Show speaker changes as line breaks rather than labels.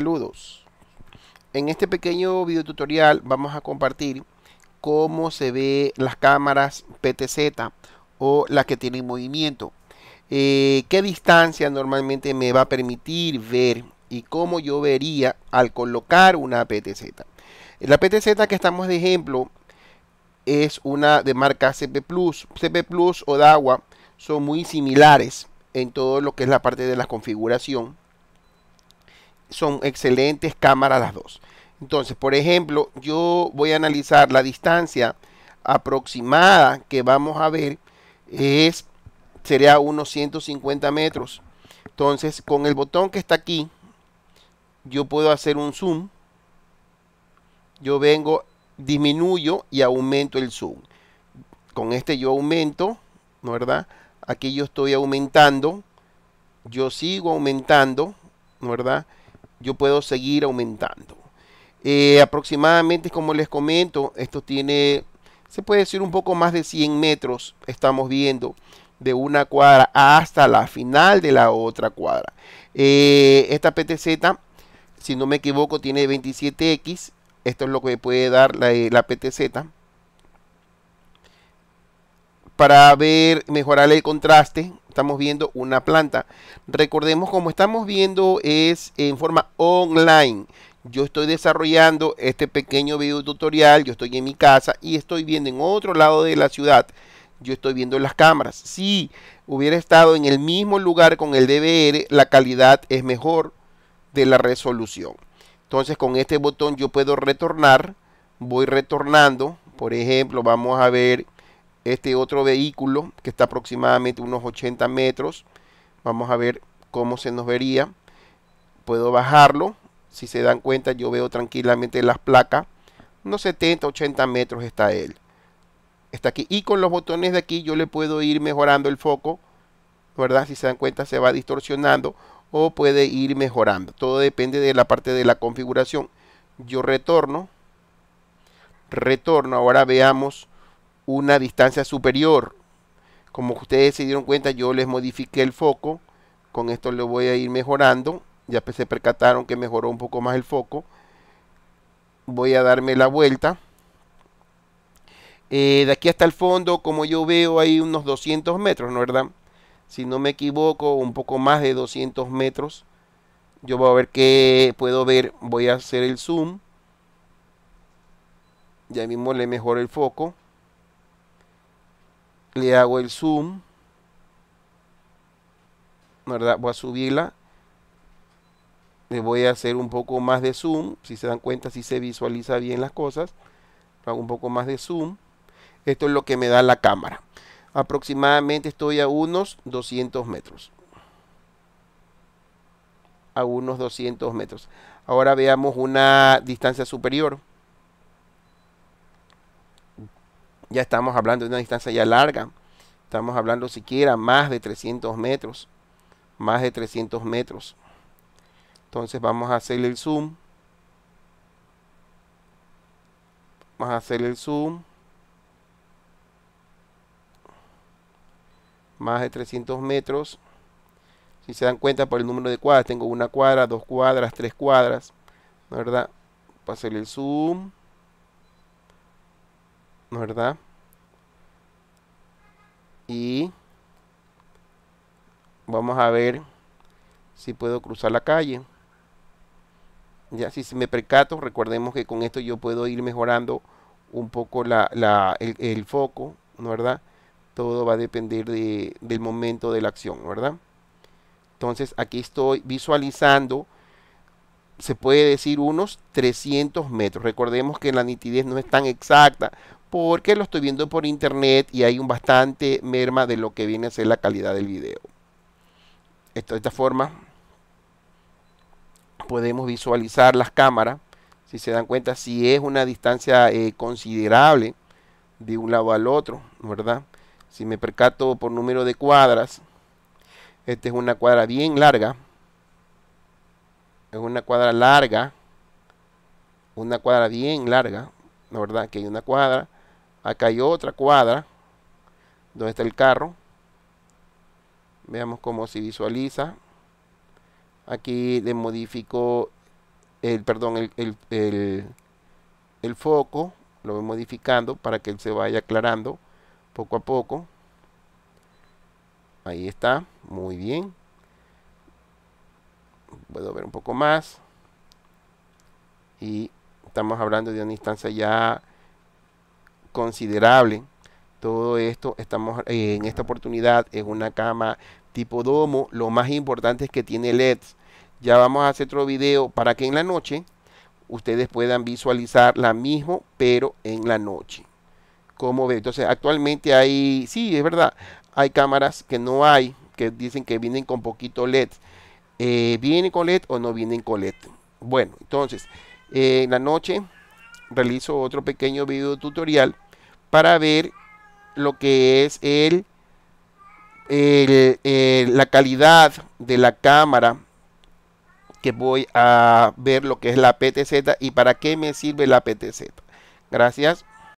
Saludos. En este pequeño video tutorial vamos a compartir cómo se ve las cámaras PTZ o las que tienen movimiento. Eh, qué distancia normalmente me va a permitir ver y cómo yo vería al colocar una PTZ. La PTZ que estamos de ejemplo es una de marca CP Plus. CP Plus o DAWA son muy similares en todo lo que es la parte de la configuración son excelentes cámaras las dos. Entonces, por ejemplo, yo voy a analizar la distancia aproximada que vamos a ver es sería unos 150 metros. Entonces, con el botón que está aquí, yo puedo hacer un zoom. Yo vengo, disminuyo y aumento el zoom. Con este yo aumento, ¿no verdad? Aquí yo estoy aumentando. Yo sigo aumentando, ¿no verdad? yo puedo seguir aumentando. Eh, aproximadamente, como les comento, esto tiene, se puede decir un poco más de 100 metros, estamos viendo, de una cuadra hasta la final de la otra cuadra. Eh, esta PTZ, si no me equivoco, tiene 27X. Esto es lo que puede dar la, eh, la PTZ. Para ver, mejorar el contraste, estamos viendo una planta. Recordemos, como estamos viendo, es en forma online. Yo estoy desarrollando este pequeño video tutorial, yo estoy en mi casa y estoy viendo en otro lado de la ciudad. Yo estoy viendo las cámaras. Si hubiera estado en el mismo lugar con el DVR, la calidad es mejor de la resolución. Entonces con este botón yo puedo retornar. Voy retornando. Por ejemplo, vamos a ver este otro vehículo que está aproximadamente unos 80 metros. Vamos a ver cómo se nos vería. Puedo bajarlo. Si se dan cuenta, yo veo tranquilamente las placas. Unos 70, 80 metros está él. Está aquí. Y con los botones de aquí yo le puedo ir mejorando el foco. ¿Verdad? Si se dan cuenta, se va distorsionando o puede ir mejorando. Todo depende de la parte de la configuración. Yo retorno. Retorno. Ahora veamos una distancia superior. Como ustedes se dieron cuenta, yo les modifiqué el foco. Con esto lo voy a ir mejorando. Ya se percataron que mejoró un poco más el foco. Voy a darme la vuelta. Eh, de aquí hasta el fondo, como yo veo, hay unos 200 metros, ¿no verdad? Si no me equivoco, un poco más de 200 metros. Yo voy a ver qué puedo ver. Voy a hacer el zoom. Ya mismo le mejoro el foco le hago el zoom, ¿verdad? Voy a subirla, le voy a hacer un poco más de zoom, si se dan cuenta, si se visualiza bien las cosas, hago un poco más de zoom, esto es lo que me da la cámara, aproximadamente estoy a unos 200 metros, a unos 200 metros, ahora veamos una distancia superior, ya estamos hablando de una distancia ya larga. Estamos hablando siquiera más de 300 metros. Más de 300 metros. Entonces vamos a hacer el zoom. Vamos a hacer el zoom. Más de 300 metros. Si se dan cuenta por el número de cuadras, tengo una cuadra, dos cuadras, tres cuadras. ¿Verdad? a hacer el zoom. ¿verdad? Y vamos a ver si puedo cruzar la calle. Ya, si me percato, recordemos que con esto yo puedo ir mejorando un poco la, la, el, el, foco, ¿verdad? Todo va a depender de, del momento de la acción, ¿verdad? Entonces aquí estoy visualizando, se puede decir unos 300 metros. Recordemos que la nitidez no es tan exacta porque lo estoy viendo por internet y hay un bastante merma de lo que viene a ser la calidad del video. de esta forma podemos visualizar las cámaras. Si se dan cuenta, si es una distancia eh, considerable de un lado al otro, ¿verdad? Si me percato por número de cuadras, esta es una cuadra bien larga. Es una cuadra larga. Una cuadra bien larga, ¿verdad? que hay una cuadra Acá hay otra cuadra donde está el carro. Veamos cómo se visualiza. Aquí le modifico el, perdón, el, el, el, foco. Lo voy modificando para que él se vaya aclarando poco a poco. Ahí está, muy bien. Puedo ver un poco más. Y estamos hablando de una instancia ya considerable. Todo esto estamos eh, en esta oportunidad es una cama tipo domo. Lo más importante es que tiene LEDs. Ya vamos a hacer otro video para que en la noche ustedes puedan visualizar la mismo pero en la noche. Como ve, entonces actualmente hay, sí, es verdad, hay cámaras que no hay, que dicen que vienen con poquito LED. Eh, ¿Vienen con LED o no vienen con LED? Bueno, entonces, eh, en la noche realizo otro pequeño video tutorial para ver lo que es el, la calidad de la cámara que voy a ver lo que es la PTZ y para qué me sirve la PTZ. Gracias.